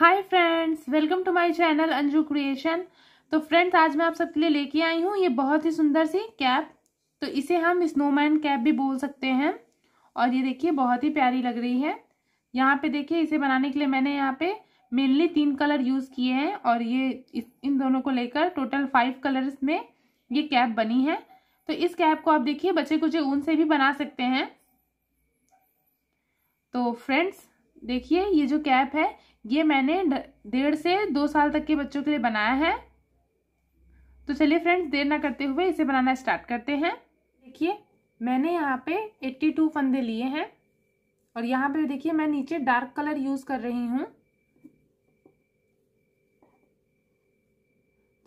hi friends welcome to my channel Anju creation तो friends आज मैं आप सबके लिए लेके आई हूँ ये बहुत ही सुंदर सी कैप तो इसे हम स्नोमैन कैप भी बोल सकते हैं और ये देखिए बहुत ही प्यारी लग रही है यहाँ पे देखिए इसे बनाने के लिए मैंने यहाँ पे मेनली तीन कलर यूज़ किए हैं और ये इन दोनों को लेकर टोटल फाइव कलर्स में ये कैप बनी है तो इस कैप को आप देखिए बच्चे कुछ ऊन से भी बना सकते हैं तो फ्रेंड्स देखिए ये जो कैप है ये मैंने डेढ़ से दो साल तक के बच्चों के लिए बनाया है तो चलिए फ्रेंड्स देर ना करते हुए इसे बनाना स्टार्ट करते हैं देखिए मैंने यहाँ पे 82 फंदे लिए हैं और यहाँ पे देखिए मैं नीचे डार्क कलर यूज़ कर रही हूँ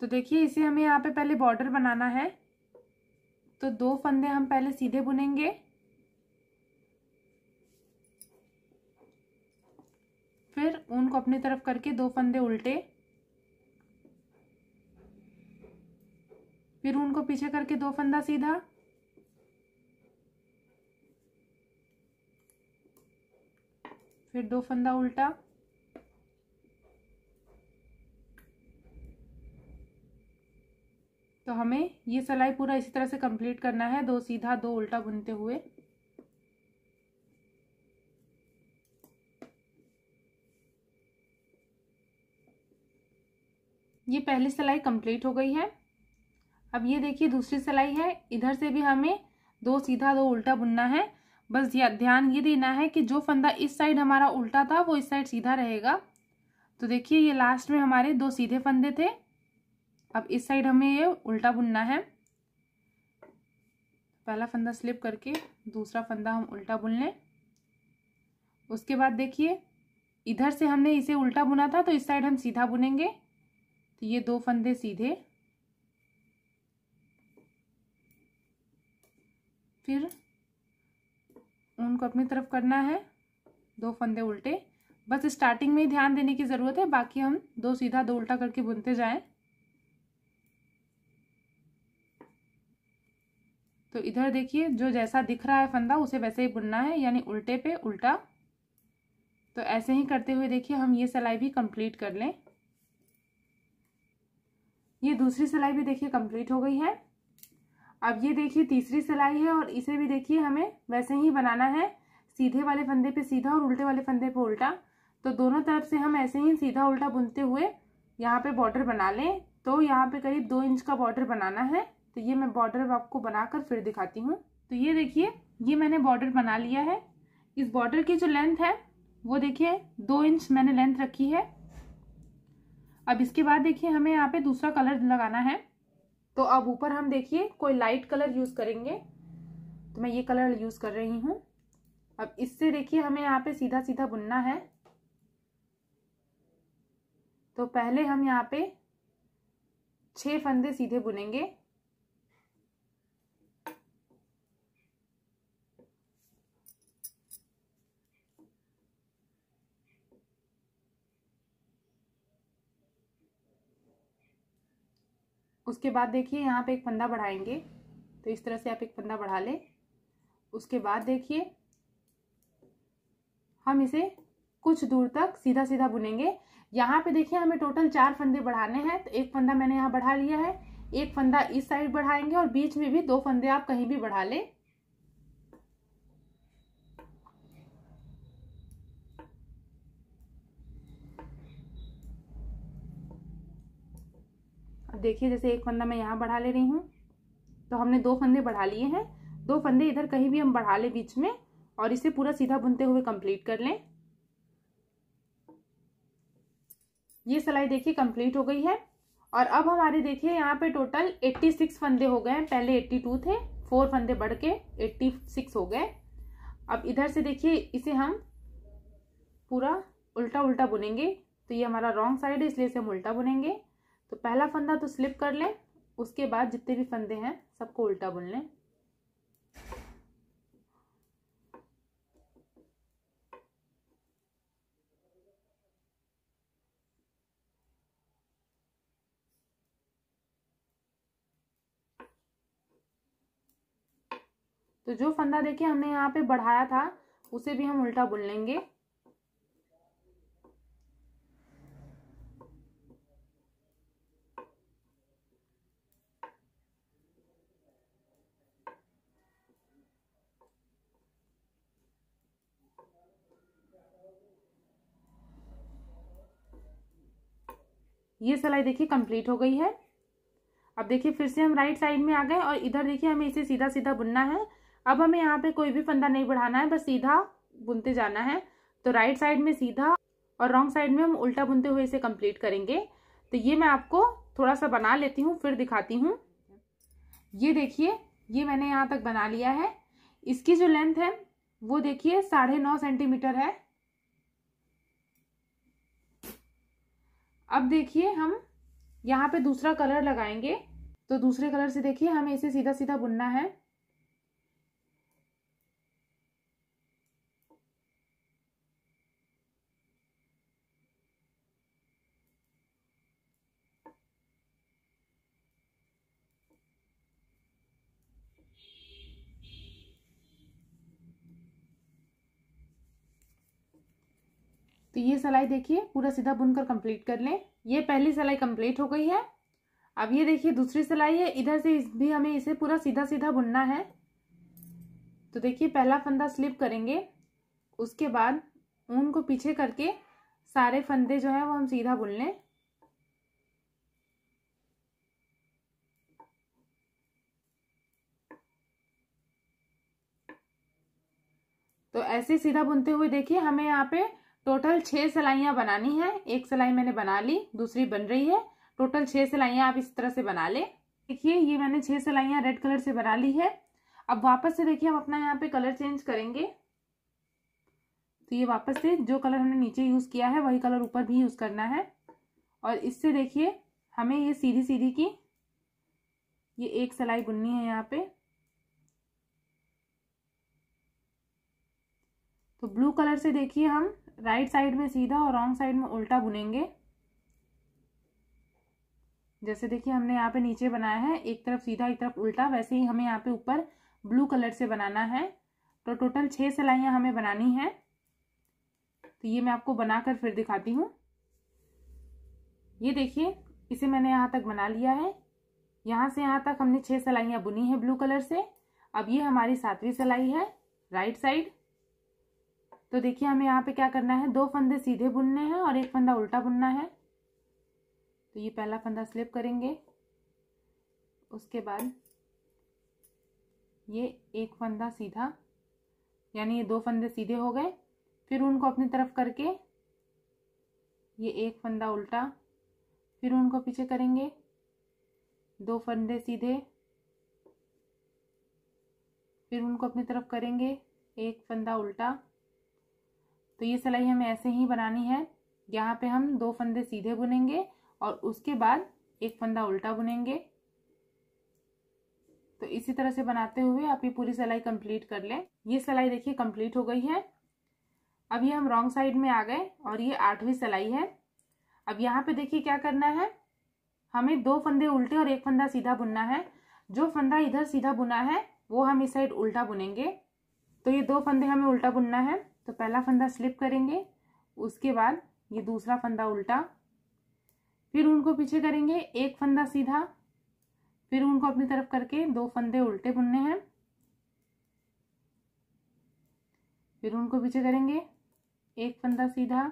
तो देखिए इसे हमें यहाँ पे पहले बॉर्डर बनाना है तो दो फंदे हम पहले सीधे बुनेंगे फिर ऊन को अपनी तरफ करके दो फंदे उल्टे फिर ऊन को पीछे करके दो फंदा सीधा फिर दो फंदा उल्टा तो हमें ये सिलाई पूरा इसी तरह से कंप्लीट करना है दो सीधा दो उल्टा बुनते हुए ये पहली सिलाई कंप्लीट हो गई है अब ये देखिए दूसरी सिलाई है इधर से भी हमें दो सीधा दो उल्टा बुनना है बस ध्यान ये देना है कि जो फंदा इस साइड हमारा उल्टा था वो इस साइड सीधा रहेगा तो देखिए ये लास्ट में हमारे दो सीधे फंदे थे अब इस साइड हमें ये उल्टा बुनना है पहला फंदा स्लिप करके दूसरा फंदा हम उल्टा बुन लें उसके बाद देखिए इधर से हमने इसे उल्टा बुना था तो इस साइड हम सीधा बुनेंगे तो ये दो फंदे सीधे फिर उनको अपनी तरफ करना है दो फंदे उल्टे बस स्टार्टिंग में ही ध्यान देने की ज़रूरत है बाकी हम दो सीधा दो उल्टा करके बुनते जाएं तो इधर देखिए जो जैसा दिख रहा है फंदा उसे वैसे ही बुनना है यानी उल्टे पे उल्टा तो ऐसे ही करते हुए देखिए हम ये सिलाई भी कंप्लीट कर लें ये दूसरी सिलाई भी देखिए कंप्लीट हो गई है अब ये देखिए तीसरी सिलाई है और इसे भी देखिए हमें वैसे ही बनाना है सीधे वाले फंदे पे सीधा और उल्टे वाले फंदे पे उल्टा तो दोनों तरफ से हम ऐसे ही सीधा उल्टा बुनते हुए यहाँ पे बॉर्डर बना लें तो यहाँ पे करीब दो इंच का बॉर्डर बनाना है तो ये मैं बॉर्डर आपको बनाकर फिर दिखाती हूँ तो ये देखिए ये मैंने बॉर्डर बना लिया है इस बॉर्डर की जो लेंथ है वो देखिए दो इंच मैंने लेंथ रखी है अब इसके बाद देखिए हमें यहाँ पे दूसरा कलर लगाना है तो अब ऊपर हम देखिए कोई लाइट कलर यूज़ करेंगे तो मैं ये कलर यूज़ कर रही हूँ अब इससे देखिए हमें यहाँ पे सीधा सीधा बुनना है तो पहले हम यहाँ पे छह फंदे सीधे बुनेंगे उसके बाद देखिए यहाँ पे एक फंदा बढ़ाएंगे तो इस तरह से आप एक फंदा बढ़ा लें उसके बाद देखिए हम इसे कुछ दूर तक सीधा सीधा बुनेंगे यहाँ पे देखिए हमें टोटल चार फंदे बढ़ाने हैं तो एक फंदा मैंने यहाँ बढ़ा लिया है एक फंदा इस साइड बढ़ाएंगे और बीच में भी दो फंदे आप कहीं भी बढ़ा लें देखिए जैसे एक फंदा मैं यहाँ बढ़ा ले रही हूँ तो हमने दो फंदे बढ़ा लिए हैं दो फंदे इधर कहीं भी हम बढ़ा लें बीच में और इसे पूरा सीधा बुनते हुए कंप्लीट कर लें ये सिलाई देखिए कंप्लीट हो गई है और अब हमारे देखिए यहाँ पे टोटल 86 फंदे हो गए हैं पहले 82 थे फोर फंदे बढ़ के सिक्स हो गए अब इधर से देखिए इसे हम पूरा उल्टा उल्टा बुनेंगे तो ये हमारा रॉन्ग साइड है इसलिए इसे हम उल्टा बुनेंगे तो पहला फंदा तो स्लिप कर लें उसके बाद जितने भी फंदे हैं सबको उल्टा बुन लें तो जो फंदा देखिए हमने यहाँ पे बढ़ाया था उसे भी हम उल्टा बुन लेंगे ये सिलाई देखिए कंप्लीट हो गई है अब देखिए फिर से हम राइट साइड में आ गए और इधर देखिए हमें इसे सीधा सीधा बुनना है अब हमें यहाँ पे कोई भी फंदा नहीं बढ़ाना है बस सीधा बुनते जाना है तो राइट साइड में सीधा और रॉन्ग साइड में हम उल्टा बुनते हुए इसे कंप्लीट करेंगे तो ये मैं आपको थोड़ा सा बना लेती हूँ फिर दिखाती हूँ ये देखिए ये मैंने यहाँ तक बना लिया है इसकी जो लेंथ है वो देखिए साढ़े नौ सेंटीमीटर है अब देखिए हम यहाँ पे दूसरा कलर लगाएंगे तो दूसरे कलर से देखिए हमें इसे सीधा सीधा बुनना है तो ये सलाई देखिए पूरा सीधा बुनकर कंप्लीट कर लें ये पहली सलाई कंप्लीट हो गई है अब ये देखिए दूसरी सिलाई है इधर से इस भी हमें इसे पूरा सीधा सीधा बुनना है तो देखिए पहला फंदा स्लिप करेंगे उसके बाद ऊन को पीछे करके सारे फंदे जो है वो हम सीधा बुन लें तो ऐसे सीधा बुनते हुए देखिए हमें यहाँ पे टोटल छः सिलाइयाँ बनानी है एक सिलाई मैंने बना ली दूसरी बन रही है टोटल छः सिलाइयाँ आप इस तरह से बना लें देखिए ये मैंने छः सिलाइयाँ रेड कलर से बना ली है अब वापस से देखिए हम अपना यहाँ पे कलर चेंज करेंगे तो ये वापस से जो कलर हमने नीचे यूज़ किया है वही कलर ऊपर भी यूज़ करना है और इससे देखिए हमें ये सीधी सीधी की ये एक सिलाई बुननी है यहाँ पे तो ब्लू कलर से देखिए हम राइट साइड में सीधा और रॉन्ग साइड में उल्टा बुनेंगे जैसे देखिए हमने यहाँ पे नीचे बनाया है एक तरफ सीधा एक तरफ उल्टा वैसे ही हमें यहाँ पे ऊपर ब्लू कलर से बनाना है तो टोटल छः सिलाइयाँ हमें बनानी है तो ये मैं आपको बनाकर फिर दिखाती हूँ ये देखिए इसे मैंने यहाँ तक बना लिया है यहाँ से यहाँ तक हमने छः सिलाइयाँ बुनी है ब्लू कलर से अब ये हमारी सातवीं सिलाई है राइट साइड तो देखिए हमें यहाँ पे क्या करना है दो फंदे सीधे बुनने हैं और एक फंदा उल्टा बुनना है तो ये पहला फंदा स्लिप करेंगे उसके बाद ये एक फंदा सीधा यानी ये दो फंदे सीधे हो गए फिर उनको अपनी तरफ करके ये एक फंदा उल्टा फिर उनको पीछे करेंगे दो फंदे सीधे फिर उनको अपनी तरफ करेंगे एक फंदा उल्टा तो ये सिलाई हमें ऐसे ही बनानी है यहाँ पे हम दो फंदे सीधे बुनेंगे और उसके बाद एक फंदा उल्टा बुनेंगे तो इसी तरह से बनाते हुए आप ये पूरी सिलाई कंप्लीट कर लें ये सिलाई देखिए कंप्लीट हो गई है अब ये हम रॉन्ग साइड में आ गए और ये आठवीं सिलाई है अब यहाँ पे देखिए क्या करना है हमें दो फंदे उल्टे और एक फंदा सीधा बुनना है जो फंदा इधर सीधा बुना है वो हम इस साइड उल्टा बुनेंगे तो ये दो फंदे हमें उल्टा बुनना है तो पहला फंदा स्लिप करेंगे उसके बाद ये दूसरा फंदा उल्टा फिर उनको पीछे करेंगे एक फंदा सीधा फिर उनको अपनी तरफ करके दो फंदे उल्टे बुनने हैं फिर उनको पीछे करेंगे एक फंदा सीधा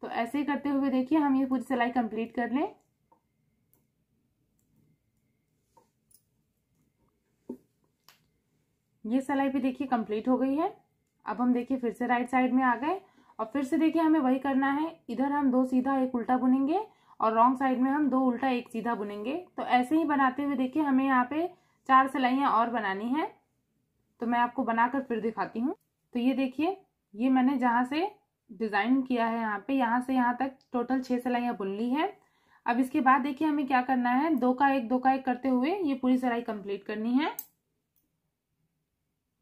तो ऐसे करते हुए देखिए हम ये पूरी सिलाई कंप्लीट कर लें ये सिलाई भी देखिए कंप्लीट हो गई है अब हम देखिए फिर से राइट साइड में आ गए और फिर से देखिए हमें वही करना है इधर हम दो सीधा एक उल्टा बुनेंगे और रॉन्ग साइड में हम दो उल्टा एक सीधा बुनेंगे तो ऐसे ही बनाते हुए देखिए हमें यहाँ पे चार सिलाइयाँ और बनानी है तो मैं आपको बनाकर फिर दिखाती हूँ तो ये देखिए ये मैंने जहाँ से डिज़ाइन किया है यहाँ पे यहाँ से यहाँ तक टोटल छः सिलाइयाँ बुन ली है अब इसके बाद देखिए हमें क्या करना है दो का एक दो का एक करते हुए ये पूरी सिलाई कंप्लीट करनी है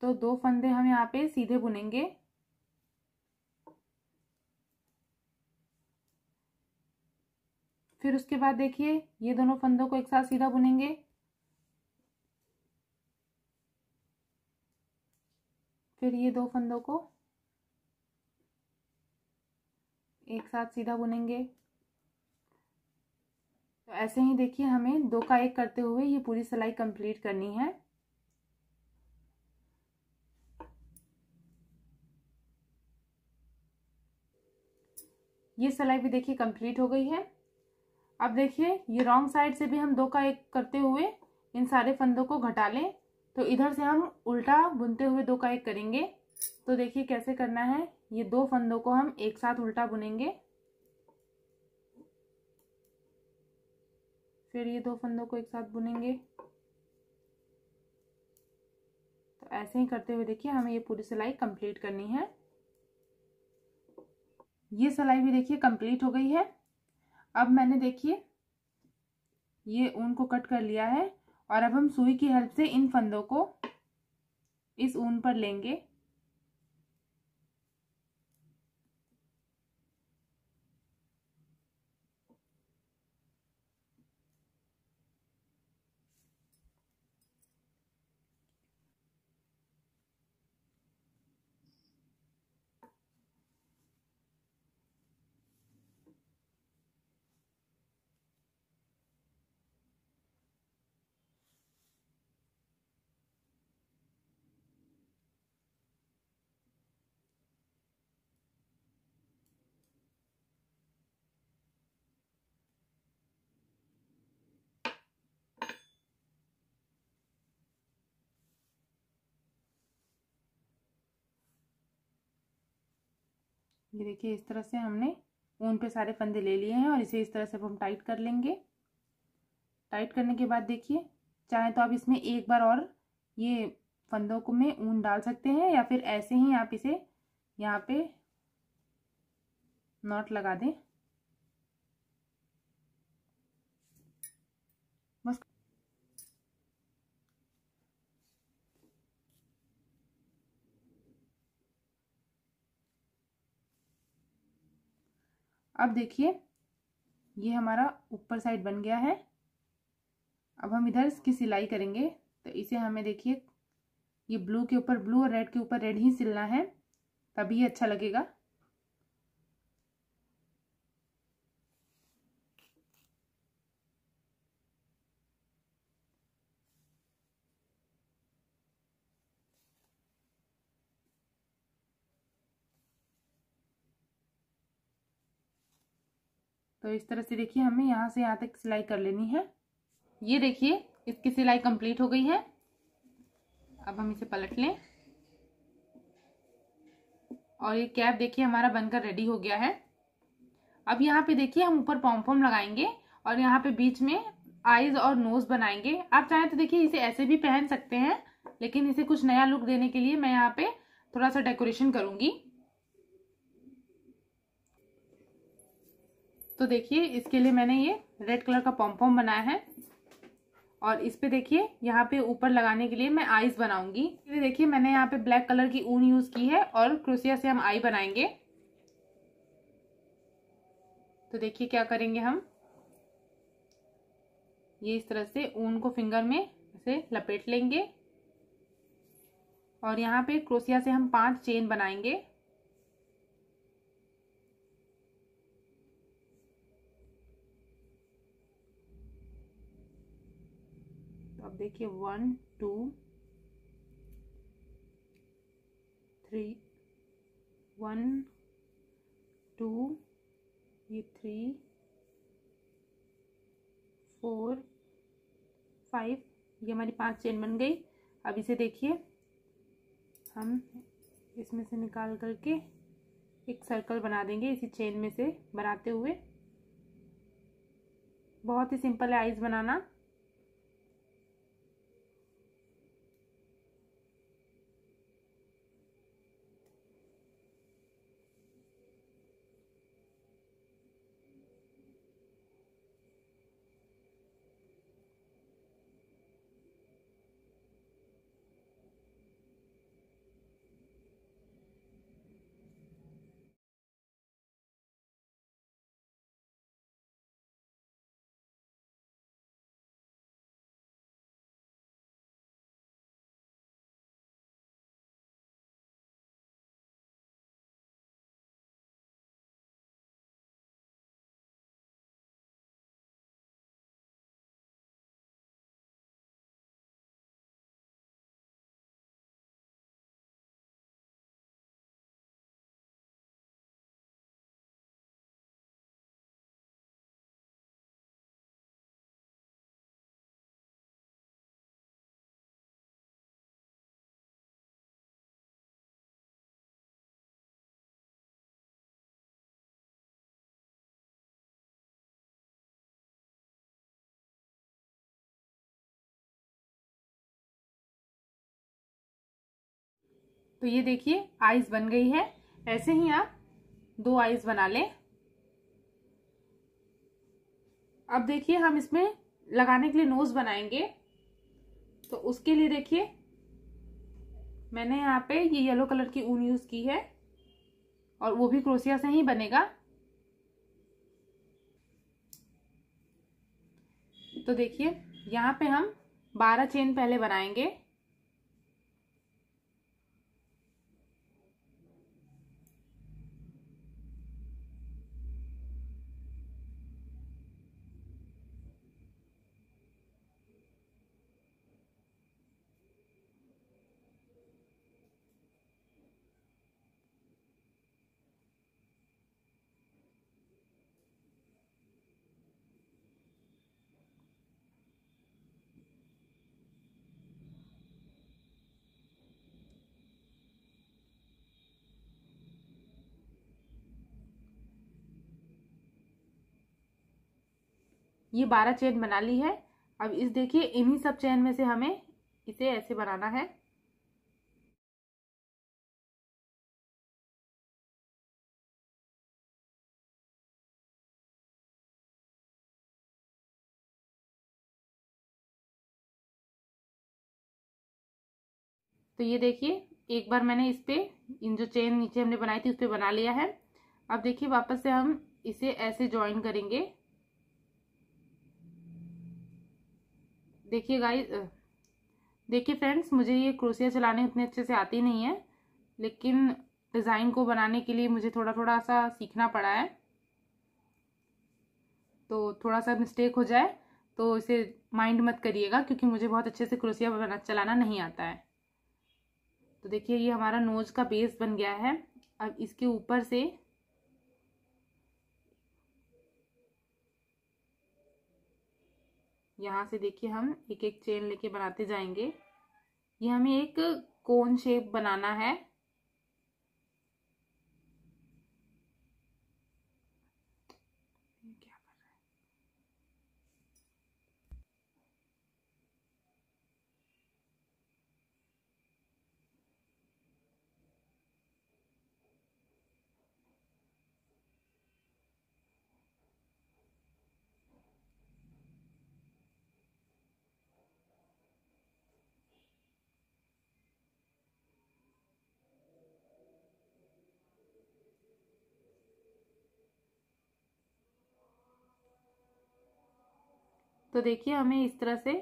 तो दो फंदे हम यहाँ पे सीधे बुनेंगे फिर उसके बाद देखिए ये दोनों फंदों को एक साथ सीधा बुनेंगे फिर ये दो फंदों को एक साथ सीधा बुनेंगे तो ऐसे ही देखिए हमें दो का एक करते हुए ये पूरी सिलाई कंप्लीट करनी है ये सिलाई भी देखिए कंप्लीट हो गई है अब देखिए ये रॉन्ग साइड से भी हम दो का एक करते हुए इन सारे फंदों को घटा लें तो इधर से हम उल्टा बुनते हुए दो का एक करेंगे तो देखिए कैसे करना है ये दो फंदों को हम एक साथ उल्टा बुनेंगे फिर ये दो फंदों को एक साथ बुनेंगे तो ऐसे ही करते हुए देखिए हमें ये पूरी सिलाई कंप्लीट करनी है ये सिलाई भी देखिए कंप्लीट हो गई है अब मैंने देखिए ये ऊन को कट कर लिया है और अब हम सुई की हेल्प से इन फंदों को इस ऊन पर लेंगे ये देखिए इस तरह से हमने ऊन पे सारे फंदे ले लिए हैं और इसे इस तरह से हम टाइट कर लेंगे टाइट करने के बाद देखिए चाहे तो आप इसमें एक बार और ये फंदों को में ऊन डाल सकते हैं या फिर ऐसे ही आप इसे यहाँ पे नॉट लगा दें अब देखिए ये हमारा ऊपर साइड बन गया है अब हम इधर इसकी सिलाई करेंगे तो इसे हमें देखिए ये ब्लू के ऊपर ब्लू और रेड के ऊपर रेड ही सिलना है तभी अच्छा लगेगा तो इस तरह से देखिए हमें यहाँ से यहाँ तक सिलाई कर लेनी है ये देखिए इसकी सिलाई कंप्लीट हो गई है अब हम इसे पलट लें और ये कैप देखिए हमारा बनकर रेडी हो गया है अब यहाँ पे देखिए हम ऊपर पॉम्पॉम लगाएंगे और यहाँ पे बीच में आईज और नोज बनाएंगे आप चाहें तो देखिए इसे ऐसे भी पहन सकते हैं लेकिन इसे कुछ नया लुक देने के लिए मैं यहाँ पे थोड़ा सा डेकोरेशन करूँगी तो देखिए इसके लिए मैंने ये रेड कलर का पॉम्पॉम बनाया है और इस पे देखिए यहाँ पे ऊपर लगाने के लिए मैं आईज बनाऊंगी देखिए मैंने यहाँ पे ब्लैक कलर की ऊन यूज की है और क्रोसिया से हम आई बनाएंगे तो देखिए क्या करेंगे हम ये इस तरह से ऊन को फिंगर में ऐसे लपेट लेंगे और यहाँ पे क्रोसिया से हम पांच चेन बनाएंगे देखिए one two three one two ये थ्री फोर फाइव ये हमारी पांच चेन बन गई अब इसे देखिए हम इसमें से निकाल करके एक सर्कल बना देंगे इसी चेन में से बनाते हुए बहुत ही सिंपल है आइज़ बनाना तो ये देखिए आइज बन गई है ऐसे ही आप दो आइज बना लें अब देखिए हम इसमें लगाने के लिए नोज बनाएंगे तो उसके लिए देखिए मैंने यहाँ पे ये येलो कलर की ऊन यूज़ की है और वो भी क्रोसिया से ही बनेगा तो देखिए यहाँ पे हम बारह चेन पहले बनाएंगे ये बारह चेन बना ली है अब इस देखिए इन्हीं सब चेन में से हमें इसे ऐसे बनाना है तो ये देखिए एक बार मैंने इस पे इन जो चेन नीचे हमने बनाई थी उस पर बना लिया है अब देखिए वापस से हम इसे ऐसे ज्वाइन करेंगे देखिए गाइस देखिए फ्रेंड्स मुझे ये क्रोसिया चलाने उतने अच्छे से आती नहीं है लेकिन डिज़ाइन को बनाने के लिए मुझे थोड़ा थोड़ा सा सीखना पड़ा है तो थोड़ा सा मिस्टेक हो जाए तो इसे माइंड मत करिएगा क्योंकि मुझे बहुत अच्छे से क्रोसिया चलाना नहीं आता है तो देखिए ये हमारा नोज का बेस बन गया है अब इसके ऊपर से यहाँ से देखिए हम एक एक चेन लेके बनाते जाएंगे ये हमें एक कोन शेप बनाना है तो देखिए हमें इस तरह से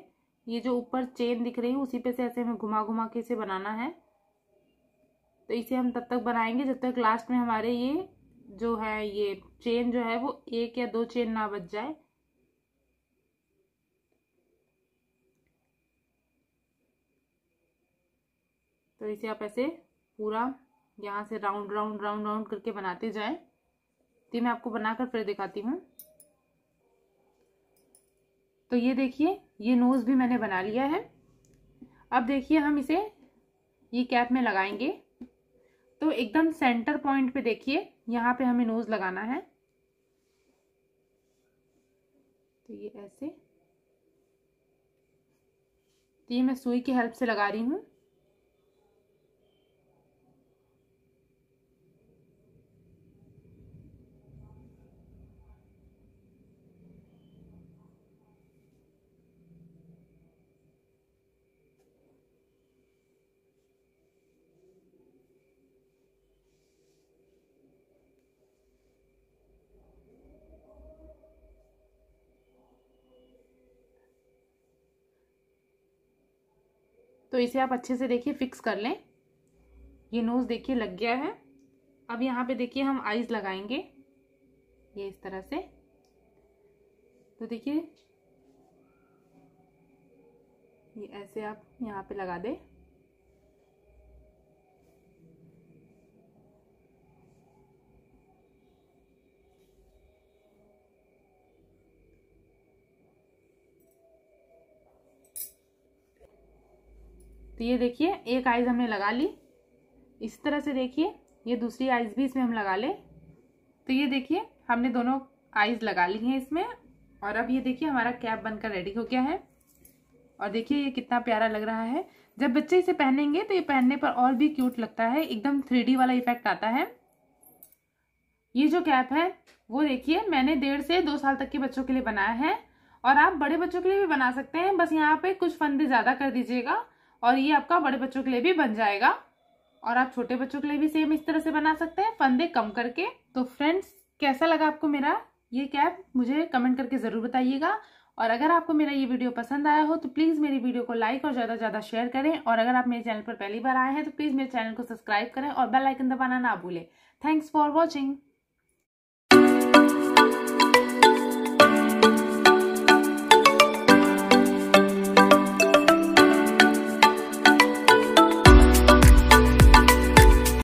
ये जो ऊपर चेन दिख रही है उसी पे से ऐसे हमें घुमा घुमा के इसे बनाना है तो इसे हम तब तक बनाएंगे जब तक लास्ट में हमारे ये जो है ये चेन जो है वो एक या दो चेन ना बच जाए तो इसे आप ऐसे पूरा यहाँ से राउंड राउंड राउंड राउंड करके बनाते जाएं तो मैं आपको बनाकर फिर दिखाती हूँ तो ये देखिए ये नोज़ भी मैंने बना लिया है अब देखिए हम इसे ये कैप में लगाएंगे तो एकदम सेंटर पॉइंट पे देखिए यहाँ पे हमें नोज़ लगाना है तो ये ऐसे तो ये मैं सुई की हेल्प से लगा रही हूँ तो इसे आप अच्छे से देखिए फिक्स कर लें ये नोज़ देखिए लग गया है अब यहाँ पे देखिए हम आइज़ लगाएंगे ये इस तरह से तो देखिए ये ऐसे आप यहाँ पे लगा दें तो ये देखिए एक आइज़ हमने लगा ली इस तरह से देखिए ये दूसरी आइज़ भी इसमें हम लगा ले तो ये देखिए हमने दोनों आइज़ लगा ली हैं इसमें और अब ये देखिए हमारा कैप बनकर रेडी हो गया है और देखिए ये कितना प्यारा लग रहा है जब बच्चे इसे पहनेंगे तो ये पहनने पर और भी क्यूट लगता है एकदम थ्री वाला इफेक्ट आता है ये जो कैप है वो देखिए मैंने डेढ़ से दो साल तक के बच्चों के लिए बनाया है और आप बड़े बच्चों के लिए भी बना सकते हैं बस यहाँ पे कुछ फंदे ज़्यादा कर दीजिएगा और ये आपका बड़े बच्चों के लिए भी बन जाएगा और आप छोटे बच्चों के लिए भी सेम इस तरह से बना सकते हैं फंदे कम करके तो फ्रेंड्स कैसा लगा आपको मेरा ये कैप मुझे कमेंट करके ज़रूर बताइएगा और अगर आपको मेरा ये वीडियो पसंद आया हो तो प्लीज़ मेरी वीडियो को लाइक और ज़्यादा से ज़्यादा शेयर करें और अगर आप मेरे चैनल पर पहली बार आए हैं तो प्लीज़ मेरे चैनल को सब्सक्राइब करें और बेल आइकन दबाना ना भूलें थैंक्स फॉर वॉचिंग